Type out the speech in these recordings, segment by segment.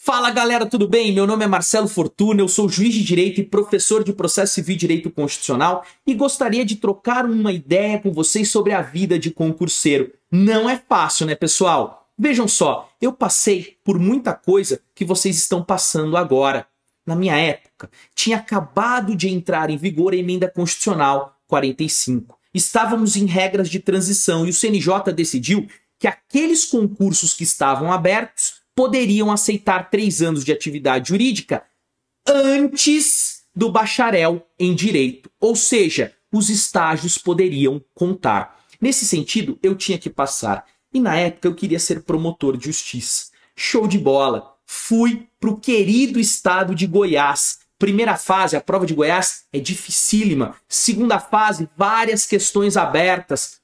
Fala galera, tudo bem? Meu nome é Marcelo Fortuna, eu sou juiz de direito e professor de processo civil e direito constitucional e gostaria de trocar uma ideia com vocês sobre a vida de concurseiro. Não é fácil, né, pessoal? Vejam só, eu passei por muita coisa que vocês estão passando agora. Na minha época, tinha acabado de entrar em vigor a emenda constitucional 45. Estávamos em regras de transição e o CNJ decidiu que aqueles concursos que estavam abertos poderiam aceitar três anos de atividade jurídica antes do bacharel em direito, ou seja, os estágios poderiam contar. Nesse sentido, eu tinha que passar. E na época eu queria ser promotor de justiça. Show de bola! Fui para o querido estado de Goiás. Primeira fase, a prova de Goiás é dificílima. Segunda fase, várias questões abertas.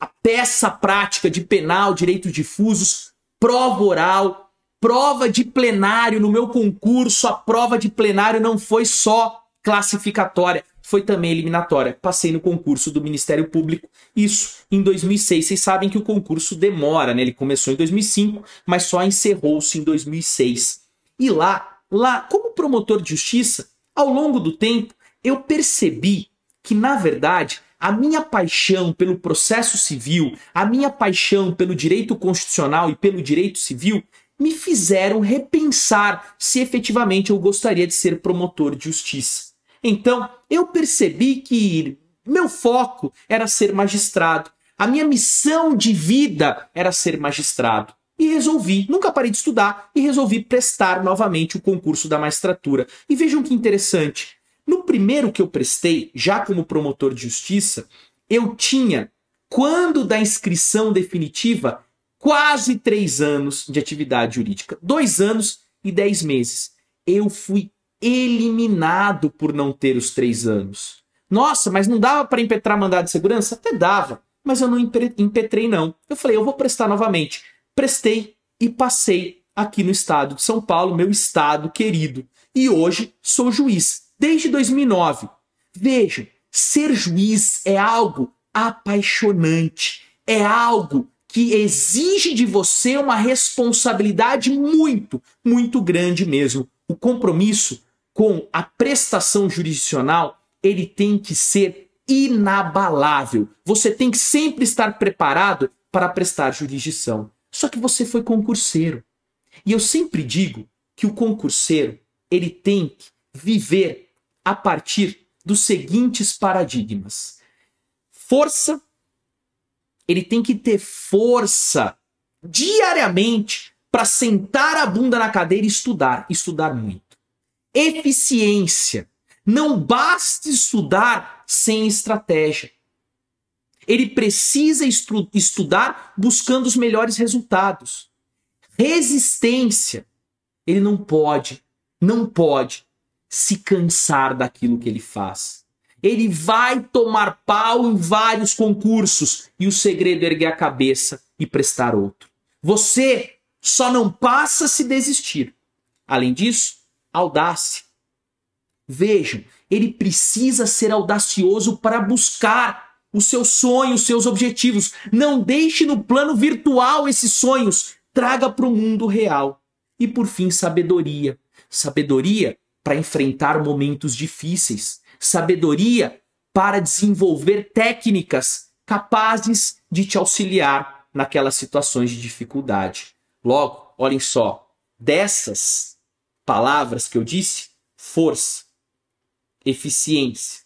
A peça prática de penal, direitos difusos, prova oral, prova de plenário no meu concurso. A prova de plenário não foi só classificatória, foi também eliminatória. Passei no concurso do Ministério Público, isso em 2006. Vocês sabem que o concurso demora, né? Ele começou em 2005, mas só encerrou-se em 2006. E lá, lá, como promotor de justiça, ao longo do tempo, eu percebi que, na verdade, a minha paixão pelo processo civil, a minha paixão pelo direito constitucional e pelo direito civil me fizeram repensar se efetivamente eu gostaria de ser promotor de justiça. Então, eu percebi que meu foco era ser magistrado, a minha missão de vida era ser magistrado. E resolvi, nunca parei de estudar, e resolvi prestar novamente o concurso da magistratura. E vejam que interessante, no primeiro que eu prestei, já como promotor de justiça, eu tinha, quando da inscrição definitiva, quase três anos de atividade jurídica. Dois anos e dez meses. Eu fui eliminado por não ter os três anos. Nossa, mas não dava para impetrar mandado de segurança? Até dava, mas eu não impetrei, não. Eu falei, eu vou prestar novamente. Prestei e passei aqui no estado de São Paulo, meu estado querido. E hoje sou juiz desde 2009. Veja, ser juiz é algo apaixonante, é algo que exige de você uma responsabilidade muito, muito grande mesmo. O compromisso com a prestação jurisdicional, ele tem que ser inabalável. Você tem que sempre estar preparado para prestar jurisdição. Só que você foi concurseiro. E eu sempre digo que o concurseiro, ele tem que viver a partir dos seguintes paradigmas. Força, ele tem que ter força diariamente para sentar a bunda na cadeira e estudar, estudar muito. Eficiência, não basta estudar sem estratégia. Ele precisa estudar buscando os melhores resultados. Resistência, ele não pode, não pode se cansar daquilo que ele faz. Ele vai tomar pau em vários concursos e o segredo é erguer a cabeça e prestar outro. Você só não passa se desistir. Além disso, audácia. Vejam, ele precisa ser audacioso para buscar os seus sonhos, os seus objetivos. Não deixe no plano virtual esses sonhos, traga para o mundo real. E por fim, sabedoria. Sabedoria para enfrentar momentos difíceis, sabedoria para desenvolver técnicas capazes de te auxiliar naquelas situações de dificuldade. Logo, olhem só, dessas palavras que eu disse, força, eficiência,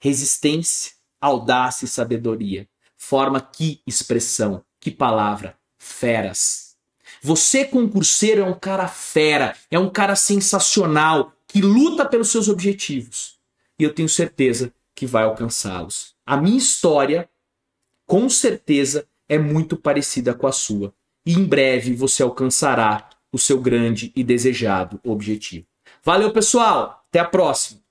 resistência, audácia e sabedoria. Forma que expressão, que palavra, feras. Você concurseiro é um cara fera, é um cara sensacional, que luta pelos seus objetivos. E eu tenho certeza que vai alcançá-los. A minha história, com certeza, é muito parecida com a sua. E em breve você alcançará o seu grande e desejado objetivo. Valeu, pessoal! Até a próxima!